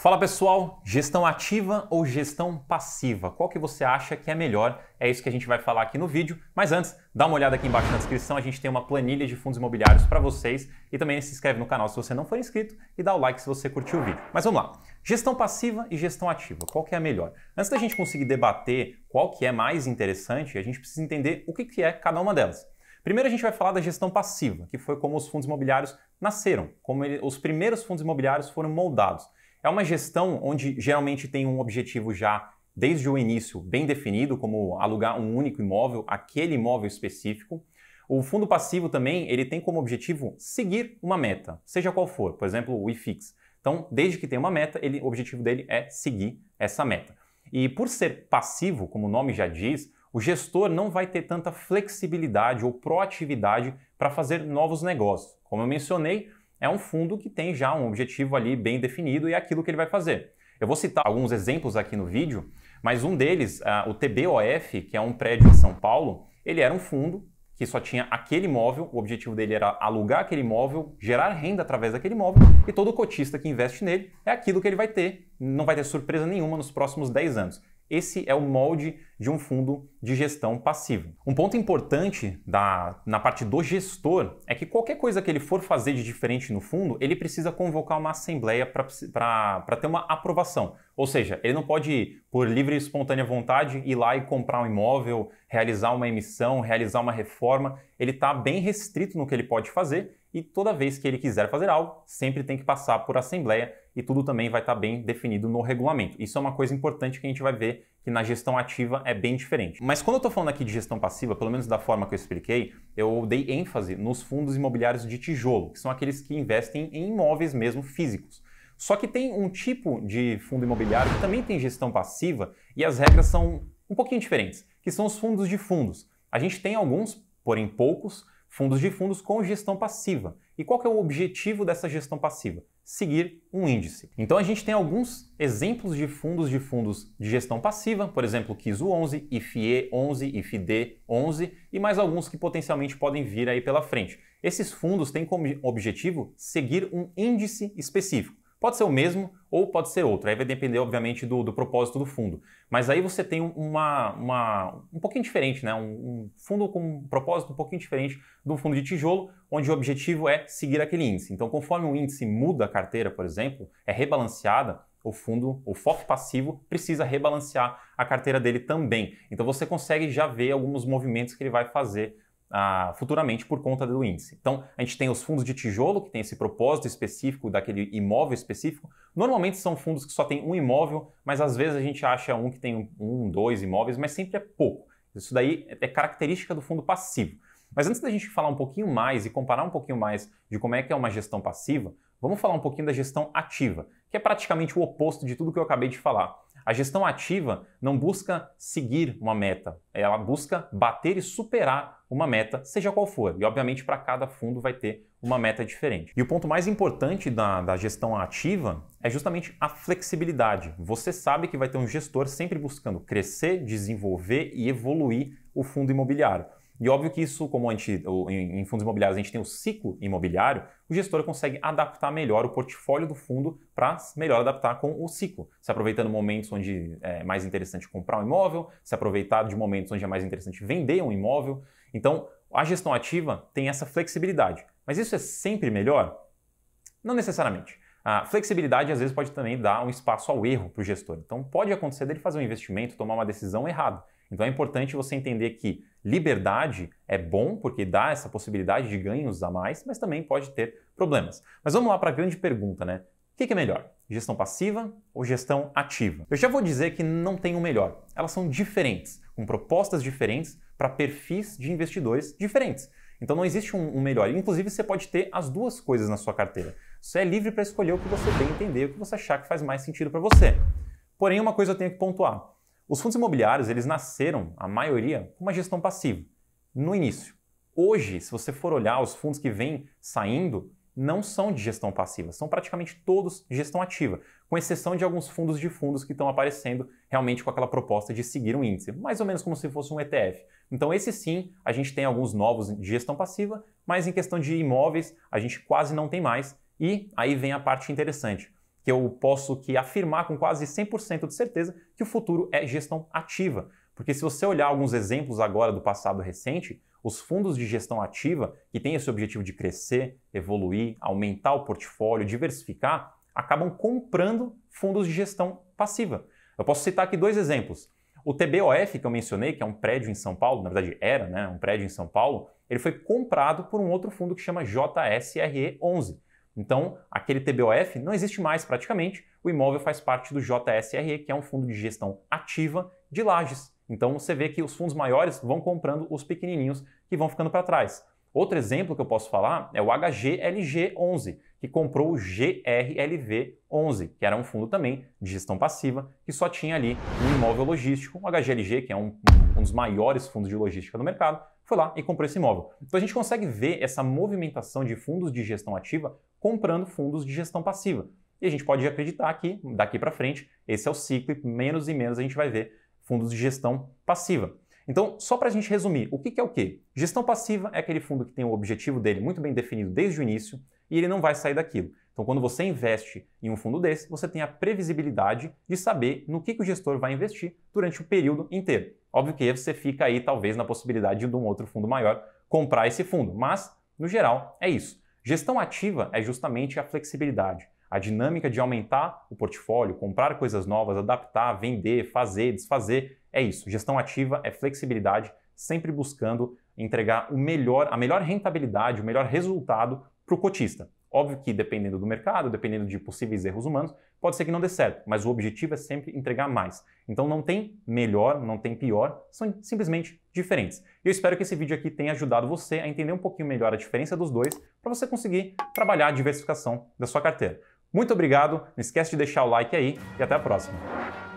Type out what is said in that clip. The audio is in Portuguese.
Fala pessoal, gestão ativa ou gestão passiva? Qual que você acha que é melhor? É isso que a gente vai falar aqui no vídeo. Mas antes, dá uma olhada aqui embaixo na descrição, a gente tem uma planilha de fundos imobiliários para vocês e também se inscreve no canal se você não for inscrito e dá o like se você curtiu o vídeo. Mas vamos lá. Gestão passiva e gestão ativa, qual que é a melhor? Antes da gente conseguir debater qual que é mais interessante, a gente precisa entender o que, que é cada uma delas. Primeiro a gente vai falar da gestão passiva, que foi como os fundos imobiliários nasceram, como ele, os primeiros fundos imobiliários foram moldados. É uma gestão onde geralmente tem um objetivo já desde o início bem definido, como alugar um único imóvel, aquele imóvel específico. O fundo passivo também ele tem como objetivo seguir uma meta, seja qual for, por exemplo, o IFIX. Então, desde que tenha uma meta, ele, o objetivo dele é seguir essa meta. E por ser passivo, como o nome já diz, o gestor não vai ter tanta flexibilidade ou proatividade para fazer novos negócios. Como eu mencionei, é um fundo que tem já um objetivo ali bem definido e é aquilo que ele vai fazer. Eu vou citar alguns exemplos aqui no vídeo, mas um deles, ah, o TBOF, que é um prédio em São Paulo, ele era um fundo que só tinha aquele imóvel, o objetivo dele era alugar aquele imóvel, gerar renda através daquele imóvel, e todo cotista que investe nele é aquilo que ele vai ter, não vai ter surpresa nenhuma nos próximos 10 anos. Esse é o molde de um fundo de gestão passiva. Um ponto importante da, na parte do gestor é que qualquer coisa que ele for fazer de diferente no fundo, ele precisa convocar uma assembleia para ter uma aprovação. Ou seja, ele não pode, por livre e espontânea vontade, ir lá e comprar um imóvel, realizar uma emissão, realizar uma reforma. Ele está bem restrito no que ele pode fazer e toda vez que ele quiser fazer algo, sempre tem que passar por assembleia e tudo também vai estar tá bem definido no regulamento. Isso é uma coisa importante que a gente vai ver que na gestão ativa é bem diferente. Mas quando eu estou falando aqui de gestão passiva, pelo menos da forma que eu expliquei, eu dei ênfase nos fundos imobiliários de tijolo, que são aqueles que investem em imóveis mesmo físicos. Só que tem um tipo de fundo imobiliário que também tem gestão passiva e as regras são um pouquinho diferentes, que são os fundos de fundos. A gente tem alguns, porém poucos, fundos de fundos com gestão passiva. E qual é o objetivo dessa gestão passiva? Seguir um índice. Então a gente tem alguns exemplos de fundos de fundos de gestão passiva, por exemplo, KISU 11, IFE 11, IFD 11 e mais alguns que potencialmente podem vir aí pela frente. Esses fundos têm como objetivo seguir um índice específico. Pode ser o mesmo ou pode ser outro. Aí vai depender, obviamente, do, do propósito do fundo. Mas aí você tem uma, uma um pouquinho diferente, né? Um, um, fundo com um propósito um pouquinho diferente do fundo de tijolo, onde o objetivo é seguir aquele índice. Então, conforme o índice muda a carteira, por exemplo, é rebalanceada, o fundo, o foco passivo, precisa rebalancear a carteira dele também. Então você consegue já ver alguns movimentos que ele vai fazer ah, futuramente por conta do índice. Então, a gente tem os fundos de tijolo, que tem esse propósito específico daquele imóvel específico. Normalmente são fundos que só tem um imóvel, mas às vezes a gente acha um que tem um, um dois imóveis, mas sempre é pouco. Isso daí é característica do fundo passivo. Mas antes da gente falar um pouquinho mais e comparar um pouquinho mais de como é que é uma gestão passiva, vamos falar um pouquinho da gestão ativa, que é praticamente o oposto de tudo que eu acabei de falar. A gestão ativa não busca seguir uma meta, ela busca bater e superar uma meta, seja qual for. E, obviamente, para cada fundo vai ter uma meta diferente. E o ponto mais importante da, da gestão ativa é justamente a flexibilidade. Você sabe que vai ter um gestor sempre buscando crescer, desenvolver e evoluir o fundo imobiliário. E óbvio que isso, como a gente, em fundos imobiliários a gente tem o ciclo imobiliário, o gestor consegue adaptar melhor o portfólio do fundo para melhor adaptar com o ciclo. Se aproveitando momentos onde é mais interessante comprar um imóvel, se aproveitar de momentos onde é mais interessante vender um imóvel. Então, a gestão ativa tem essa flexibilidade. Mas isso é sempre melhor? Não necessariamente. A flexibilidade às vezes pode também dar um espaço ao erro para o gestor. Então pode acontecer dele fazer um investimento, tomar uma decisão errada. Então é importante você entender que liberdade é bom porque dá essa possibilidade de ganhos a mais, mas também pode ter problemas. Mas vamos lá para a grande pergunta, né? O que é melhor? Gestão passiva ou gestão ativa? Eu já vou dizer que não tem o um melhor. Elas são diferentes, com propostas diferentes para perfis de investidores diferentes. Então não existe um, melhor. Inclusive, você pode ter as duas coisas na sua carteira. Você é livre para escolher o que você bem entender, o que você achar que faz mais sentido para você. Porém, uma coisa eu tenho que pontuar. Os fundos imobiliários, eles nasceram, a maioria, com uma gestão passiva, no início. Hoje, se você for olhar os fundos que vêm saindo, não são de gestão passiva, são praticamente todos gestão ativa, com exceção de alguns fundos de fundos que estão aparecendo realmente com aquela proposta de seguir um índice, mais ou menos como se fosse um ETF. Então, esse sim, a gente tem alguns novos de gestão passiva, mas em questão de imóveis, a gente quase não tem mais. E aí vem a parte interessante, que eu posso que afirmar com quase 100% de certeza que o futuro é gestão ativa porque se você olhar alguns exemplos agora do passado recente, os fundos de gestão ativa, que têm esse objetivo de crescer, evoluir, aumentar o portfólio, diversificar, acabam comprando fundos de gestão passiva. Eu posso citar aqui dois exemplos. O TBOF que eu mencionei, que é um prédio em São Paulo, na verdade era né, um prédio em São Paulo, ele foi comprado por um outro fundo que chama JSRE11. Então, aquele TBOF não existe mais praticamente, o imóvel faz parte do JSRE, que é um fundo de gestão ativa de lajes. Então você vê que os fundos maiores vão comprando os pequenininhos que vão ficando para trás. Outro exemplo que eu posso falar é o HGLG11, que comprou o GRLV11, que era um fundo também de gestão passiva, que só tinha ali um imóvel logístico, o HGLG, que é um, um dos maiores fundos de logística do mercado, foi lá e comprou esse imóvel. Então a gente consegue ver essa movimentação de fundos de gestão ativa comprando fundos de gestão passiva. E a gente pode acreditar que daqui para frente esse é o ciclo e menos e menos a gente vai ver fundos de gestão passiva. Então, só para a gente resumir, o que, é o quê? Gestão passiva é aquele fundo que tem o objetivo dele muito bem definido desde o início e ele não vai sair daquilo. Então, quando você investe em um fundo desse, você tem a previsibilidade de saber no que, que o gestor vai investir durante o período inteiro. Óbvio que você fica aí, talvez, na possibilidade de um outro fundo maior comprar esse fundo, mas, no geral, é isso. Gestão ativa é justamente a flexibilidade. A dinâmica de aumentar o portfólio, comprar coisas novas, adaptar, vender, fazer, desfazer, é isso. Gestão ativa é flexibilidade, sempre buscando entregar o melhor, a melhor rentabilidade, o melhor resultado para o cotista. Óbvio que dependendo do mercado, dependendo de possíveis erros humanos, pode ser que não dê certo, mas o objetivo é sempre entregar mais. Então não tem melhor, não tem pior, são simplesmente diferentes. E eu espero que esse vídeo aqui tenha ajudado você a entender um pouquinho melhor a diferença dos dois para você conseguir trabalhar a diversificação da sua carteira. Muito obrigado, não esquece de deixar o like aí e até a próxima.